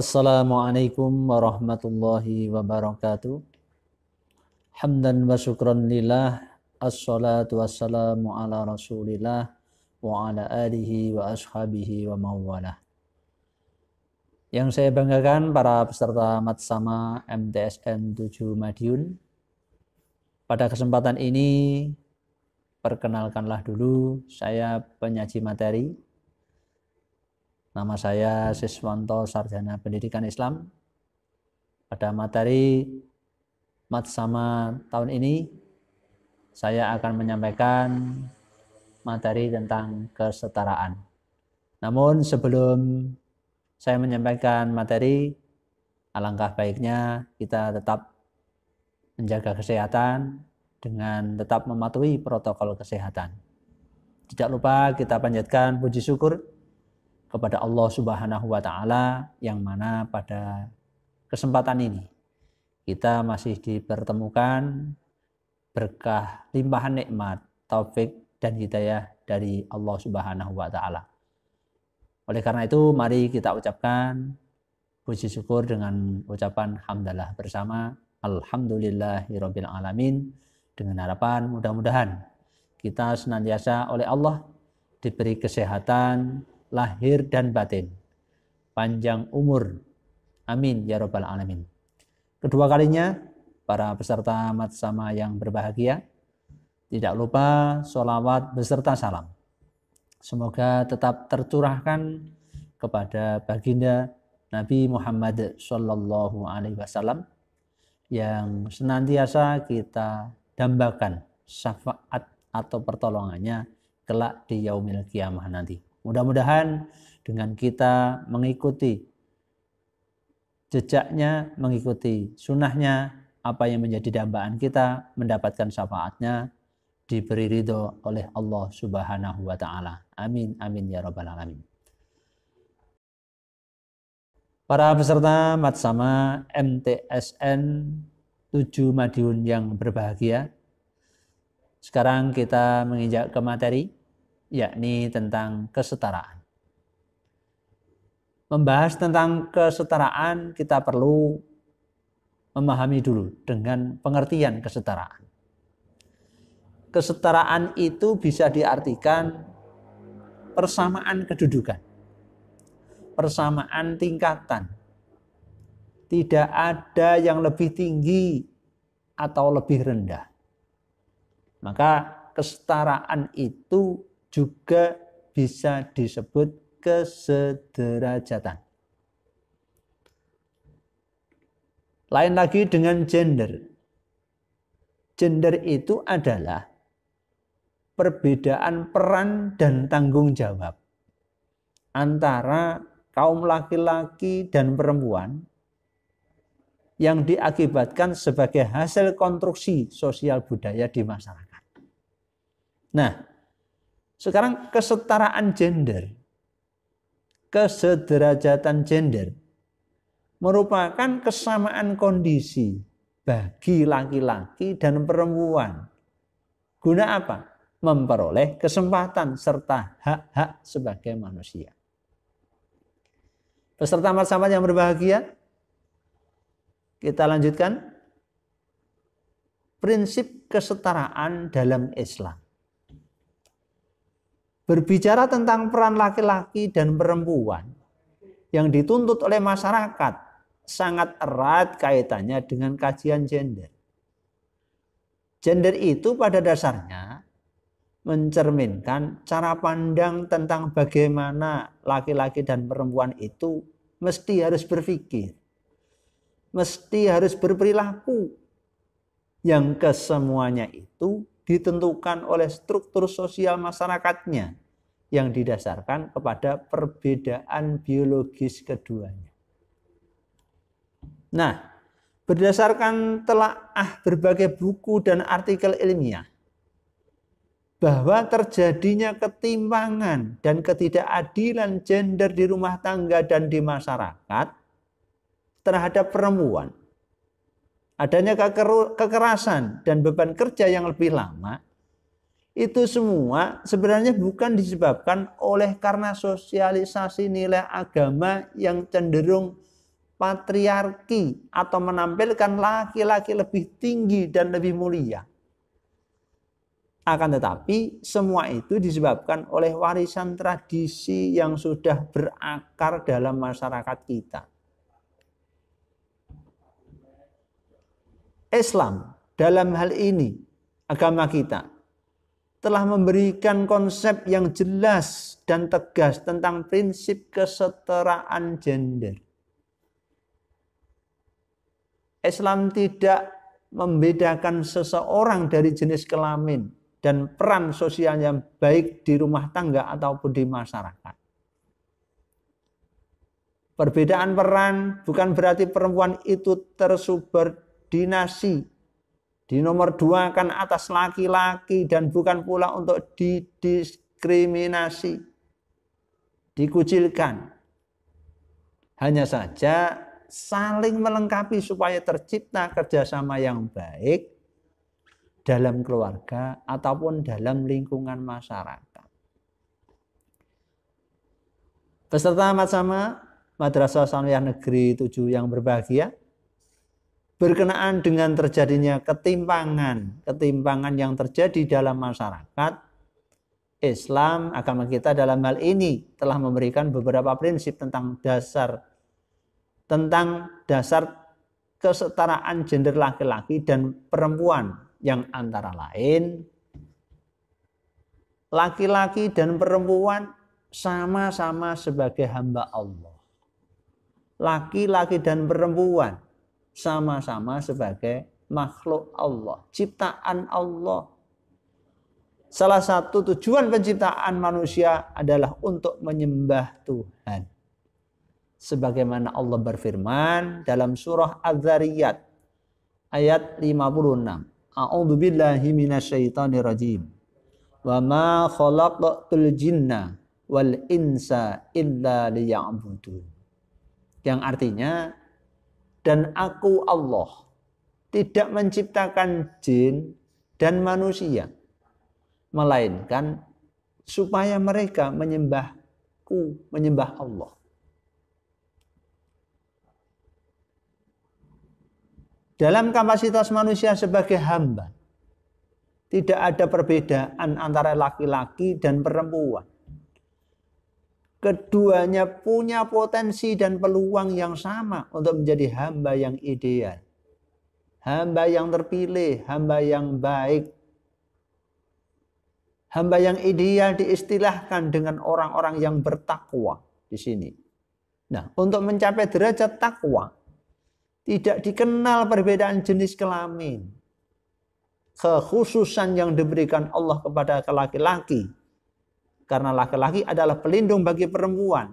Assalamualaikum warahmatullahi wabarakatuh. Hamdan wa syukran lillah. Assalatu wassalamu ala rasulillah wa ala alihi wa ashabihi wa mawalah. Yang saya banggakan para peserta Matsama MTSN 7 Madiun. Pada kesempatan ini, perkenalkanlah dulu saya penyaji materi Nama saya Siswanto Sarjana Pendidikan Islam. Pada materi mat sama tahun ini saya akan menyampaikan materi tentang kesetaraan. Namun sebelum saya menyampaikan materi, alangkah baiknya kita tetap menjaga kesehatan dengan tetap mematuhi protokol kesehatan. Tidak lupa kita panjatkan puji syukur kepada Allah Subhanahu wa taala yang mana pada kesempatan ini kita masih dipertemukan berkah limpahan nikmat, taufik dan hidayah dari Allah Subhanahu wa taala. Oleh karena itu mari kita ucapkan puji syukur dengan ucapan hamdalah bersama alhamdulillahirabbil alamin dengan harapan mudah-mudahan kita senantiasa oleh Allah diberi kesehatan, lahir dan batin. Panjang umur. Amin ya rabbal alamin. Kedua kalinya para peserta amat sama yang berbahagia tidak lupa sholawat beserta salam. Semoga tetap tercurahkan kepada baginda Nabi Muhammad sallallahu Alaihi Wasallam yang senantiasa kita dambakan syafaat atau pertolongannya kelak di yaumil kiamah nanti. Mudah-mudahan dengan kita mengikuti jejaknya, mengikuti sunnahnya, apa yang menjadi dambaan kita, mendapatkan syafaatnya, diberi ridho oleh Allah Subhanahu wa Ta'ala. Amin, amin ya Rabbal 'Alamin. Para peserta Matsama MTSN 7 Madiun yang berbahagia. Sekarang kita menginjak ke materi yakni tentang kesetaraan. Membahas tentang kesetaraan, kita perlu memahami dulu dengan pengertian kesetaraan. Kesetaraan itu bisa diartikan persamaan kedudukan, persamaan tingkatan. Tidak ada yang lebih tinggi atau lebih rendah. Maka kesetaraan itu juga bisa disebut kesederajatan. Lain lagi dengan gender. Gender itu adalah perbedaan peran dan tanggung jawab antara kaum laki-laki dan perempuan yang diakibatkan sebagai hasil konstruksi sosial budaya di masyarakat. Nah, sekarang kesetaraan gender, kesederajatan gender merupakan kesamaan kondisi bagi laki-laki dan perempuan. Guna apa? Memperoleh kesempatan serta hak-hak sebagai manusia. Peserta sama yang berbahagia, kita lanjutkan prinsip kesetaraan dalam Islam berbicara tentang peran laki-laki dan perempuan yang dituntut oleh masyarakat sangat erat kaitannya dengan kajian gender. Gender itu pada dasarnya mencerminkan cara pandang tentang bagaimana laki-laki dan perempuan itu mesti harus berpikir, mesti harus berperilaku. Yang kesemuanya itu ditentukan oleh struktur sosial masyarakatnya yang didasarkan kepada perbedaan biologis keduanya. Nah, berdasarkan telaah berbagai buku dan artikel ilmiah bahwa terjadinya ketimpangan dan ketidakadilan gender di rumah tangga dan di masyarakat terhadap perempuan adanya kekerasan dan beban kerja yang lebih lama, itu semua sebenarnya bukan disebabkan oleh karena sosialisasi nilai agama yang cenderung patriarki atau menampilkan laki-laki lebih tinggi dan lebih mulia. Akan tetapi semua itu disebabkan oleh warisan tradisi yang sudah berakar dalam masyarakat kita. Islam dalam hal ini agama kita telah memberikan konsep yang jelas dan tegas tentang prinsip kesetaraan gender. Islam tidak membedakan seseorang dari jenis kelamin dan peran sosial yang baik di rumah tangga ataupun di masyarakat. Perbedaan peran bukan berarti perempuan itu tersubur dinasi. Di nomor dua kan atas laki-laki dan bukan pula untuk didiskriminasi. Dikucilkan. Hanya saja saling melengkapi supaya tercipta kerjasama yang baik dalam keluarga ataupun dalam lingkungan masyarakat. Peserta amat sama Madrasah Sanwiyah Negeri 7 yang berbahagia, berkenaan dengan terjadinya ketimpangan, ketimpangan yang terjadi dalam masyarakat, Islam, agama kita dalam hal ini telah memberikan beberapa prinsip tentang dasar tentang dasar kesetaraan gender laki-laki dan perempuan yang antara lain laki-laki dan perempuan sama-sama sebagai hamba Allah. Laki-laki dan perempuan sama-sama sebagai makhluk Allah, ciptaan Allah. Salah satu tujuan penciptaan manusia adalah untuk menyembah Tuhan. Sebagaimana Allah berfirman dalam surah Az-Zariyat ayat 56. A'udzu billahi minasyaitonir rajim. Wa ma khalaqtul jinna wal insa illa liya'budun. Yang artinya dan aku Allah tidak menciptakan jin dan manusia melainkan supaya mereka menyembahku, menyembah Allah. Dalam kapasitas manusia sebagai hamba, tidak ada perbedaan antara laki-laki dan perempuan keduanya punya potensi dan peluang yang sama untuk menjadi hamba yang ideal. Hamba yang terpilih, hamba yang baik. Hamba yang ideal diistilahkan dengan orang-orang yang bertakwa di sini. Nah, untuk mencapai derajat takwa tidak dikenal perbedaan jenis kelamin. Kekhususan yang diberikan Allah kepada laki-laki karena laki-laki adalah pelindung bagi perempuan.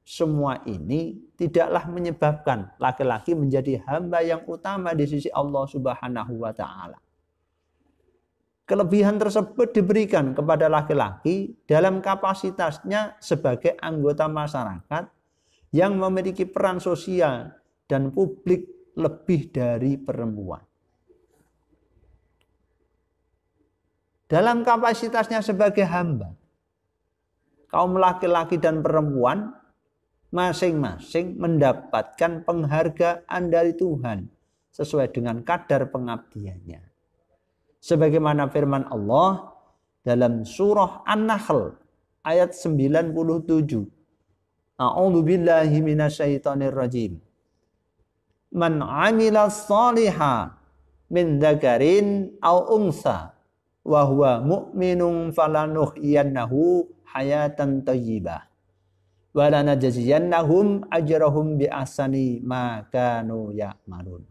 Semua ini tidaklah menyebabkan laki-laki menjadi hamba yang utama di sisi Allah Subhanahu wa taala. Kelebihan tersebut diberikan kepada laki-laki dalam kapasitasnya sebagai anggota masyarakat yang memiliki peran sosial dan publik lebih dari perempuan. Dalam kapasitasnya sebagai hamba, kaum laki-laki dan perempuan masing-masing mendapatkan penghargaan dari Tuhan sesuai dengan kadar pengabdiannya. Sebagaimana firman Allah dalam surah An-Nahl ayat 97. A'udzu billahi minasyaitonir rajim. Man 'amila shaliha min dzakarin aw unsa wa huwa mu'minun falanuhyiyannahu hayatan thayyibah wa lanajziyannahum ajrahum bi asani ma kanu ya'malun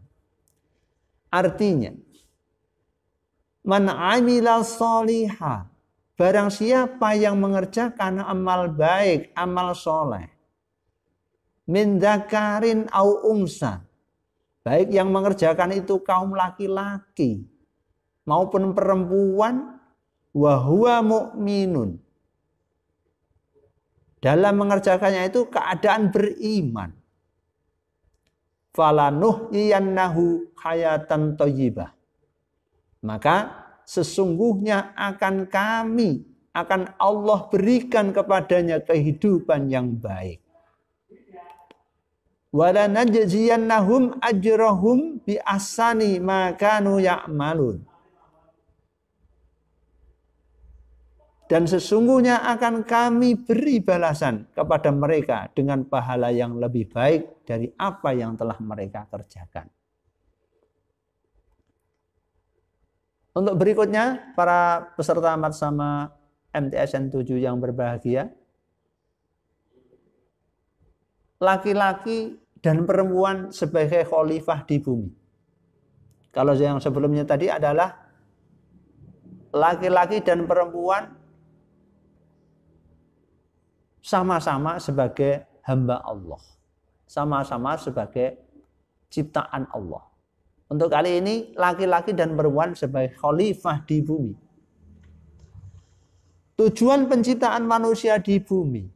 artinya man amila sholiha barang siapa yang mengerjakan amal baik amal soleh min dakarin au unsa baik yang mengerjakan itu kaum laki-laki maupun perempuan wahwa mukminun Dalam mengerjakannya itu keadaan beriman. falanuh iyanahu hayatan toyibah Maka sesungguhnya akan kami akan Allah berikan kepadanya kehidupan yang baik. Wala najziyannahum ajrohum bi asani maka kanu ya'malun. dan sesungguhnya akan kami beri balasan kepada mereka dengan pahala yang lebih baik dari apa yang telah mereka kerjakan. Untuk berikutnya, para peserta amat sama MTSN 7 yang berbahagia, laki-laki dan perempuan sebagai khalifah di bumi. Kalau yang sebelumnya tadi adalah laki-laki dan perempuan sama-sama sebagai hamba Allah. Sama-sama sebagai ciptaan Allah. Untuk kali ini laki-laki dan perempuan sebagai khalifah di bumi. Tujuan penciptaan manusia di bumi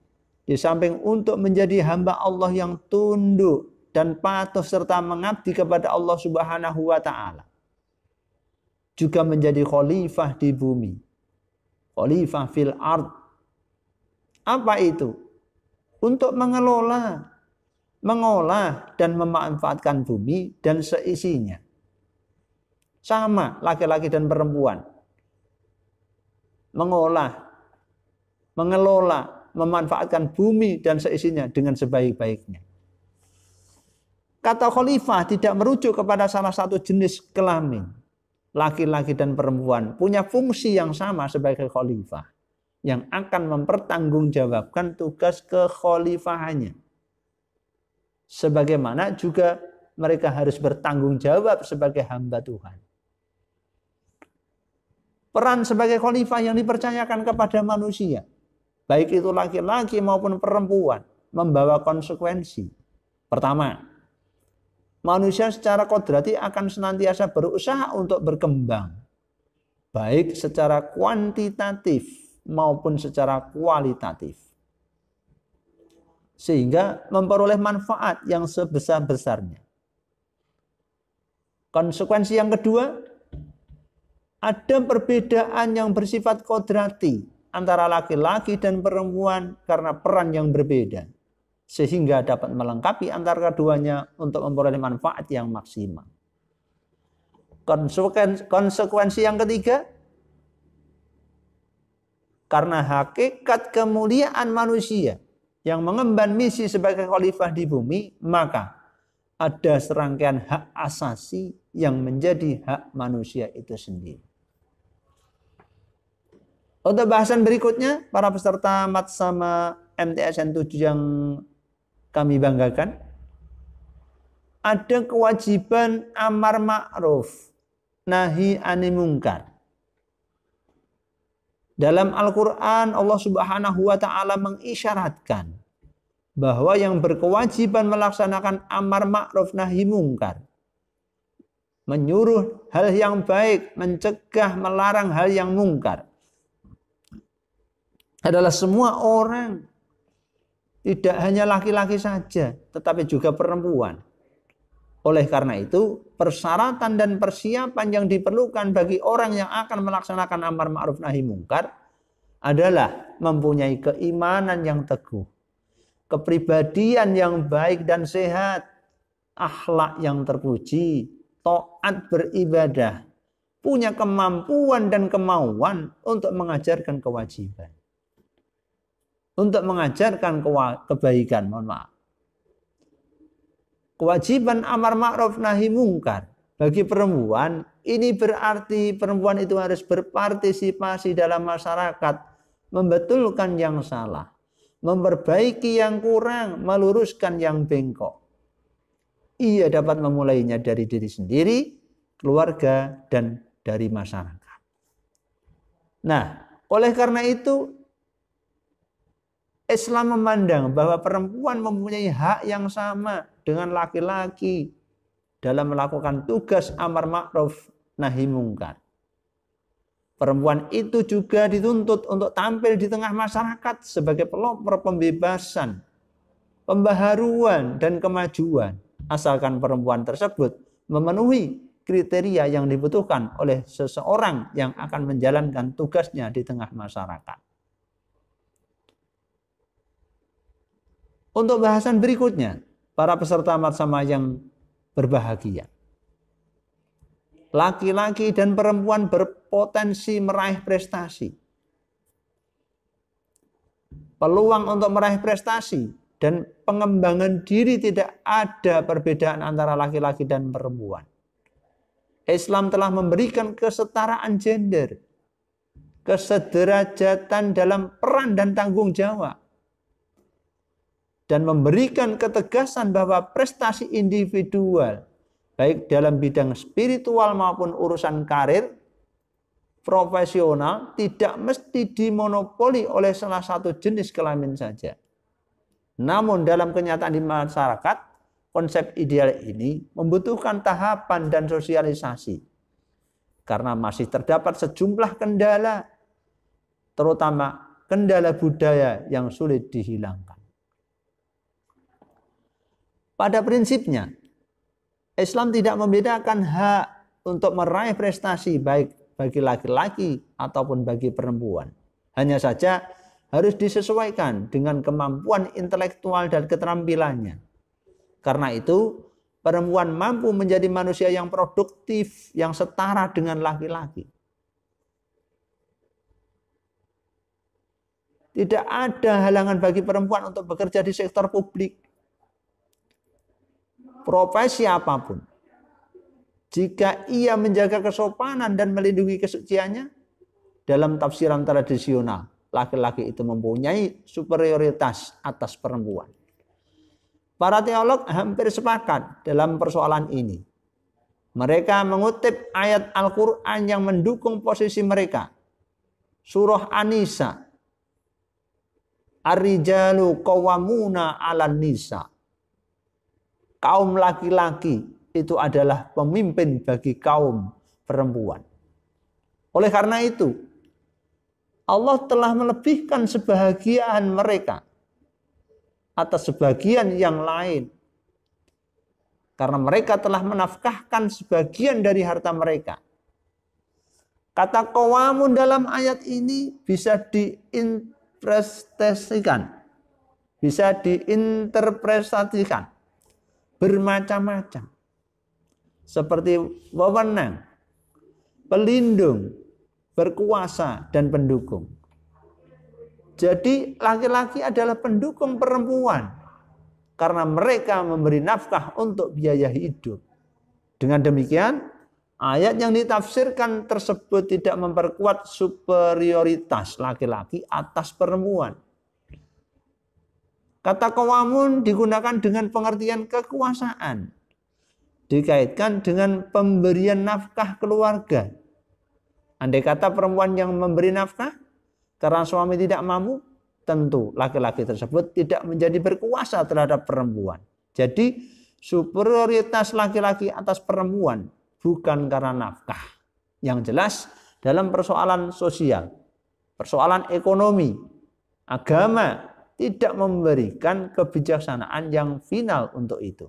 di samping untuk menjadi hamba Allah yang tunduk dan patuh serta mengabdi kepada Allah Subhanahu wa taala. Juga menjadi khalifah di bumi. Khalifah fil ard apa itu? Untuk mengelola, mengolah dan memanfaatkan bumi dan seisinya. Sama laki-laki dan perempuan. Mengolah, mengelola, memanfaatkan bumi dan seisinya dengan sebaik-baiknya. Kata khalifah tidak merujuk kepada salah satu jenis kelamin. Laki-laki dan perempuan punya fungsi yang sama sebagai khalifah yang akan mempertanggungjawabkan tugas kekhalifahannya. Sebagaimana juga mereka harus bertanggung jawab sebagai hamba Tuhan. Peran sebagai khalifah yang dipercayakan kepada manusia, baik itu laki-laki maupun perempuan, membawa konsekuensi. Pertama, manusia secara kodrati akan senantiasa berusaha untuk berkembang, baik secara kuantitatif maupun secara kualitatif. Sehingga memperoleh manfaat yang sebesar-besarnya. Konsekuensi yang kedua, ada perbedaan yang bersifat kodrati antara laki-laki dan perempuan karena peran yang berbeda. Sehingga dapat melengkapi antara keduanya untuk memperoleh manfaat yang maksimal. konsekuensi yang ketiga, karena hakikat kemuliaan manusia yang mengemban misi sebagai khalifah di bumi, maka ada serangkaian hak asasi yang menjadi hak manusia itu sendiri. Untuk bahasan berikutnya, para peserta mat sama MTSN 7 yang kami banggakan, ada kewajiban amar ma'ruf, nahi animungkar. mungkar. Dalam Al-Quran Allah subhanahu wa ta'ala mengisyaratkan bahwa yang berkewajiban melaksanakan amar ma'ruf nahi mungkar. Menyuruh hal yang baik, mencegah, melarang hal yang mungkar. Adalah semua orang. Tidak hanya laki-laki saja, tetapi juga perempuan. Oleh karena itu, persyaratan dan persiapan yang diperlukan bagi orang yang akan melaksanakan amar ma'ruf nahi mungkar adalah mempunyai keimanan yang teguh, kepribadian yang baik dan sehat, akhlak yang terpuji, taat beribadah, punya kemampuan dan kemauan untuk mengajarkan kewajiban. Untuk mengajarkan kebaikan, mohon maaf kewajiban amar ma'ruf nahi mungkar bagi perempuan ini berarti perempuan itu harus berpartisipasi dalam masyarakat membetulkan yang salah memperbaiki yang kurang meluruskan yang bengkok ia dapat memulainya dari diri sendiri keluarga dan dari masyarakat nah oleh karena itu Islam memandang bahwa perempuan mempunyai hak yang sama dengan laki-laki dalam melakukan tugas amar ma'ruf nahi mungkar. Perempuan itu juga dituntut untuk tampil di tengah masyarakat sebagai pelopor pembebasan, pembaharuan, dan kemajuan. Asalkan perempuan tersebut memenuhi kriteria yang dibutuhkan oleh seseorang yang akan menjalankan tugasnya di tengah masyarakat. untuk bahasan berikutnya para peserta sama yang berbahagia. Laki-laki dan perempuan berpotensi meraih prestasi. Peluang untuk meraih prestasi dan pengembangan diri tidak ada perbedaan antara laki-laki dan perempuan. Islam telah memberikan kesetaraan gender, kesederajatan dalam peran dan tanggung jawab dan memberikan ketegasan bahwa prestasi individual baik dalam bidang spiritual maupun urusan karir profesional tidak mesti dimonopoli oleh salah satu jenis kelamin saja. Namun dalam kenyataan di masyarakat, konsep ideal ini membutuhkan tahapan dan sosialisasi. Karena masih terdapat sejumlah kendala, terutama kendala budaya yang sulit dihilangkan. Pada prinsipnya, Islam tidak membedakan hak untuk meraih prestasi baik bagi laki-laki ataupun bagi perempuan. Hanya saja harus disesuaikan dengan kemampuan intelektual dan keterampilannya. Karena itu, perempuan mampu menjadi manusia yang produktif, yang setara dengan laki-laki. Tidak ada halangan bagi perempuan untuk bekerja di sektor publik, profesi apapun. Jika ia menjaga kesopanan dan melindungi kesuciannya, dalam tafsiran tradisional, laki-laki itu mempunyai superioritas atas perempuan. Para teolog hampir sepakat dalam persoalan ini. Mereka mengutip ayat Al-Quran yang mendukung posisi mereka. Surah An-Nisa. Ar-rijalu Qawamuna al nisa kaum laki-laki itu adalah pemimpin bagi kaum perempuan. Oleh karena itu, Allah telah melebihkan sebahagiaan mereka atas sebagian yang lain. Karena mereka telah menafkahkan sebagian dari harta mereka. Kata kawamun dalam ayat ini bisa diinterpretasikan. Bisa diinterpretasikan bermacam-macam. Seperti wewenang, pelindung, berkuasa, dan pendukung. Jadi laki-laki adalah pendukung perempuan. Karena mereka memberi nafkah untuk biaya hidup. Dengan demikian, ayat yang ditafsirkan tersebut tidak memperkuat superioritas laki-laki atas perempuan Kata kawamun digunakan dengan pengertian kekuasaan. Dikaitkan dengan pemberian nafkah keluarga. Andai kata perempuan yang memberi nafkah karena suami tidak mampu, tentu laki-laki tersebut tidak menjadi berkuasa terhadap perempuan. Jadi superioritas laki-laki atas perempuan bukan karena nafkah. Yang jelas dalam persoalan sosial, persoalan ekonomi, agama, tidak memberikan kebijaksanaan yang final untuk itu.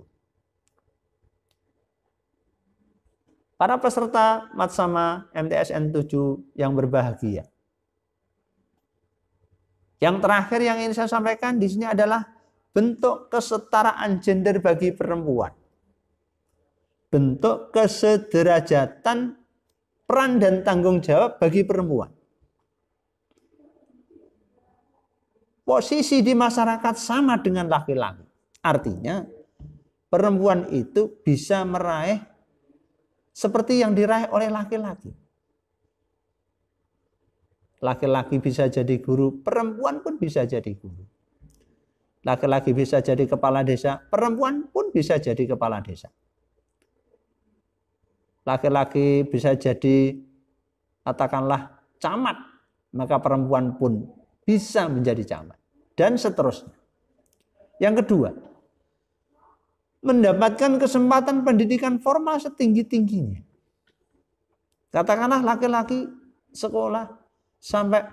Para peserta Matsama MTSN 7 yang berbahagia. Yang terakhir yang ingin saya sampaikan di sini adalah bentuk kesetaraan gender bagi perempuan. Bentuk kesederajatan peran dan tanggung jawab bagi perempuan. posisi di masyarakat sama dengan laki-laki. Artinya perempuan itu bisa meraih seperti yang diraih oleh laki-laki. Laki-laki bisa jadi guru, perempuan pun bisa jadi guru. Laki-laki bisa jadi kepala desa, perempuan pun bisa jadi kepala desa. Laki-laki bisa jadi katakanlah camat, maka perempuan pun bisa menjadi camat dan seterusnya. Yang kedua, mendapatkan kesempatan pendidikan formal setinggi-tingginya. Katakanlah laki-laki sekolah sampai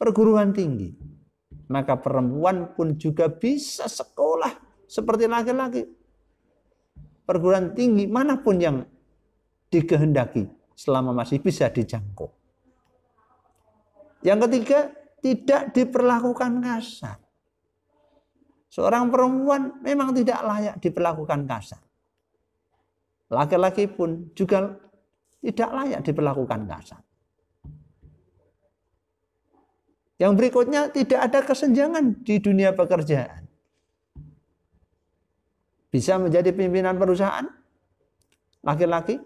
perguruan tinggi. Maka perempuan pun juga bisa sekolah seperti laki-laki. Perguruan tinggi manapun yang dikehendaki selama masih bisa dijangkau. Yang ketiga, tidak diperlakukan kasar. Seorang perempuan memang tidak layak diperlakukan kasar. Laki-laki pun juga tidak layak diperlakukan kasar. Yang berikutnya tidak ada kesenjangan di dunia pekerjaan. Bisa menjadi pimpinan perusahaan laki-laki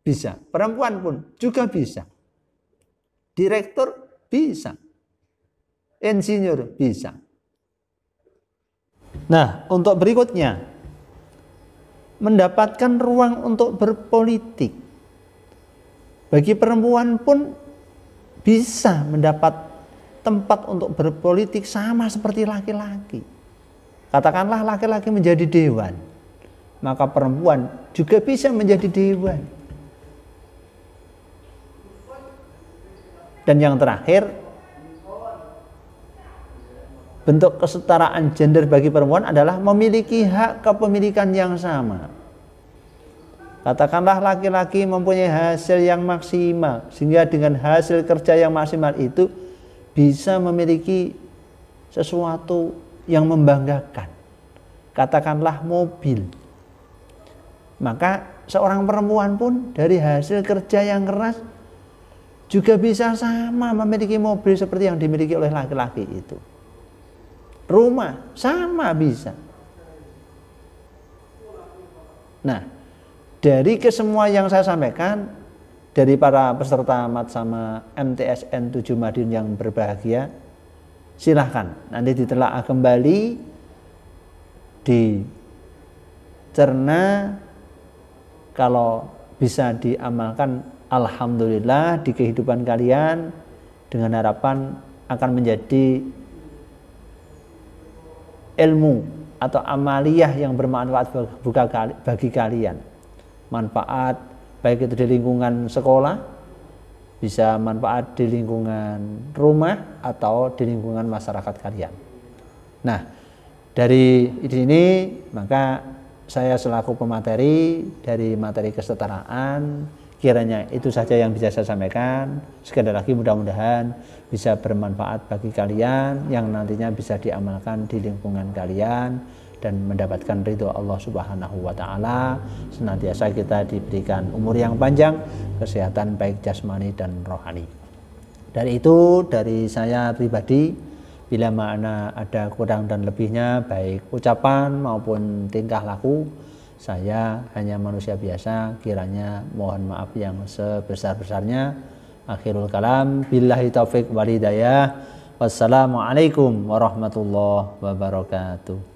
bisa, perempuan pun juga bisa. Direktur bisa insinyur bisa. Nah, untuk berikutnya mendapatkan ruang untuk berpolitik. Bagi perempuan pun bisa mendapat tempat untuk berpolitik sama seperti laki-laki. Katakanlah laki-laki menjadi dewan, maka perempuan juga bisa menjadi dewan. Dan yang terakhir, bentuk kesetaraan gender bagi perempuan adalah memiliki hak kepemilikan yang sama. Katakanlah laki-laki mempunyai hasil yang maksimal sehingga dengan hasil kerja yang maksimal itu bisa memiliki sesuatu yang membanggakan. Katakanlah mobil. Maka seorang perempuan pun dari hasil kerja yang keras juga bisa sama memiliki mobil seperti yang dimiliki oleh laki-laki itu rumah sama bisa. Nah, dari kesemua yang saya sampaikan dari para peserta amat sama MTSN 7 Madiun yang berbahagia, silahkan nanti ditelaah kembali di cerna kalau bisa diamalkan alhamdulillah di kehidupan kalian dengan harapan akan menjadi ilmu atau amaliyah yang bermanfaat bagi kalian. Manfaat baik itu di lingkungan sekolah, bisa manfaat di lingkungan rumah atau di lingkungan masyarakat kalian. Nah, dari ini maka saya selaku pemateri dari materi kesetaraan Kiranya itu saja yang bisa saya sampaikan. Sekali lagi mudah-mudahan bisa bermanfaat bagi kalian yang nantinya bisa diamalkan di lingkungan kalian dan mendapatkan ridho Allah Subhanahu wa taala. Senantiasa kita diberikan umur yang panjang, kesehatan baik jasmani dan rohani. Dari itu dari saya pribadi bila mana ada kurang dan lebihnya baik ucapan maupun tingkah laku saya hanya manusia biasa kiranya mohon maaf yang sebesar-besarnya akhirul kalam billahi taufik walidayah wassalamualaikum warahmatullahi wabarakatuh